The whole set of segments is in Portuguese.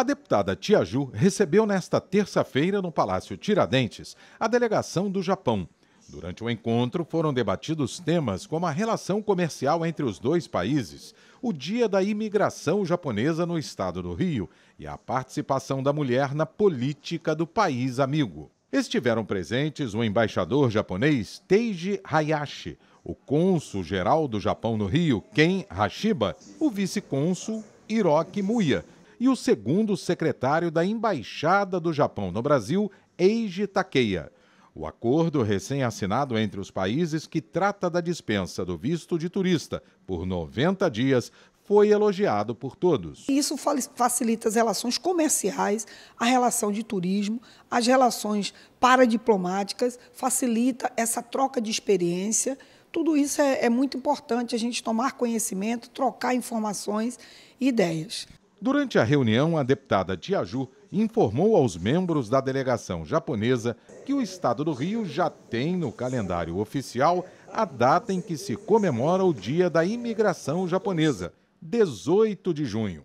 A deputada Tiaju recebeu nesta terça-feira no Palácio Tiradentes a delegação do Japão. Durante o encontro foram debatidos temas como a relação comercial entre os dois países, o dia da imigração japonesa no estado do Rio e a participação da mulher na política do país amigo. Estiveram presentes o embaixador japonês Teiji Hayashi, o cônsul-geral do Japão no Rio, Ken Hashiba, o vice-cônsul Hiroki Muya e o segundo secretário da Embaixada do Japão no Brasil, Eiji Takeya. O acordo recém-assinado entre os países que trata da dispensa do visto de turista por 90 dias foi elogiado por todos. Isso facilita as relações comerciais, a relação de turismo, as relações paradiplomáticas, facilita essa troca de experiência. Tudo isso é, é muito importante a gente tomar conhecimento, trocar informações e ideias. Durante a reunião, a deputada Tiaju informou aos membros da delegação japonesa que o estado do Rio já tem no calendário oficial a data em que se comemora o Dia da Imigração Japonesa, 18 de junho.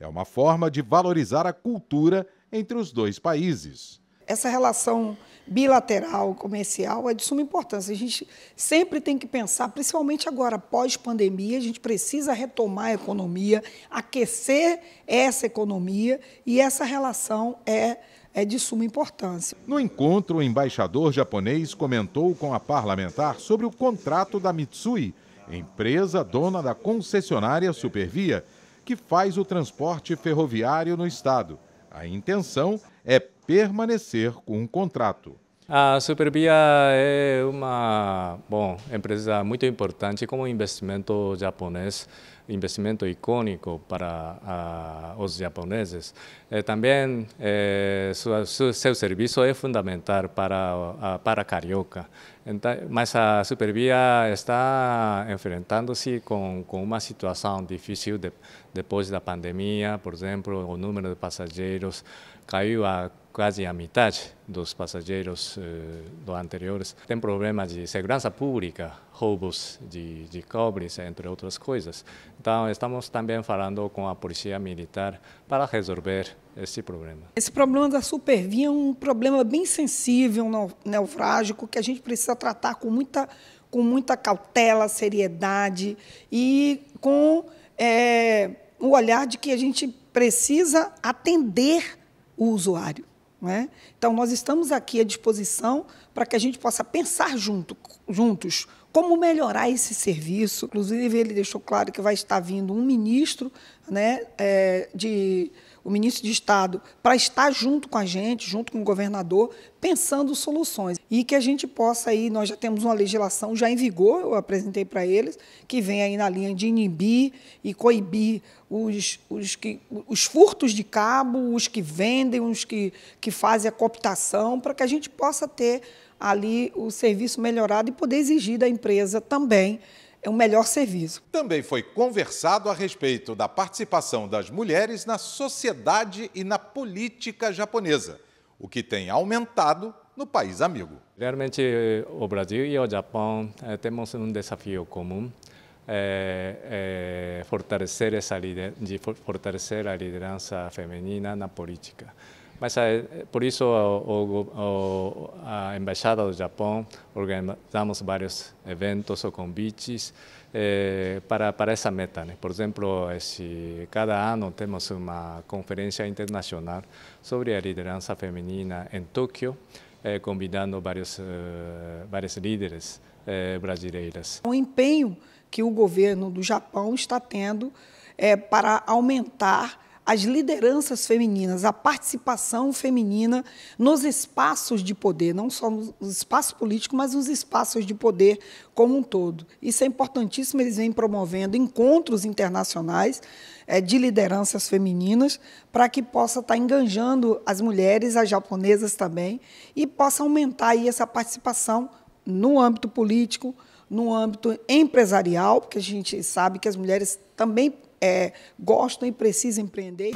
É uma forma de valorizar a cultura entre os dois países essa relação bilateral, comercial, é de suma importância. A gente sempre tem que pensar, principalmente agora, pós-pandemia, a gente precisa retomar a economia, aquecer essa economia e essa relação é, é de suma importância. No encontro, o embaixador japonês comentou com a parlamentar sobre o contrato da Mitsui, empresa dona da concessionária Supervia, que faz o transporte ferroviário no estado. A intenção é permanecer com um contrato. A Superbia é uma bom, empresa muito importante como investimento japonês investimento icônico para os japoneses. Eh, também eh, sua, seu, seu serviço é fundamental para a, para carioca. Então, mas a Supervia está enfrentando-se com, com uma situação difícil de, depois da pandemia, por exemplo, o número de passageiros caiu a quase a metade dos passageiros uh, eh, do anteriores. Tem problemas de segurança pública, roubos de, de cobres, entre outras coisas. Então, estamos também falando com a Polícia Militar para resolver esse problema. Esse problema da supervia é um problema bem sensível, neofrágico, que a gente precisa tratar com muita, com muita cautela, seriedade e com é, o olhar de que a gente precisa atender o usuário. Né? Então, nós estamos aqui à disposição para que a gente possa pensar junto, juntos como melhorar esse serviço. Inclusive, ele deixou claro que vai estar vindo um ministro né, é, de o ministro de Estado, para estar junto com a gente, junto com o governador, pensando soluções. E que a gente possa aí, nós já temos uma legislação já em vigor, eu apresentei para eles, que vem aí na linha de inibir e coibir os, os, que, os furtos de cabo, os que vendem, os que, que fazem a cooptação, para que a gente possa ter ali o serviço melhorado e poder exigir da empresa também é o melhor serviço. Também foi conversado a respeito da participação das mulheres na sociedade e na política japonesa, o que tem aumentado no país amigo. Realmente, eh, o Brasil e o Japão eh, temos um desafio comum. Eh, eh fortalecer essa fortalecer a liderança feminina na política. Mas eh, por isso o, o, a Embaixada do Japão organizamos vários eventos ou convites eh, para, para essa meta. Né? Por exemplo, esse, eh, cada ano temos uma conferência internacional sobre a liderança feminina em Tóquio, eh, convidando vários, eh, líderes brasileiras. O é empenho que o governo do Japão está tendo é, para aumentar as lideranças femininas, a participação feminina nos espaços de poder, não só nos espaços políticos, mas nos espaços de poder como um todo. Isso é importantíssimo, eles vêm promovendo encontros internacionais eh, de lideranças femininas para que possa estar tá enganjando as mulheres, as japonesas também, e possa aumentar aí essa participação no âmbito político, no âmbito empresarial, porque a gente sabe que as mulheres também é, gostam e precisam empreender.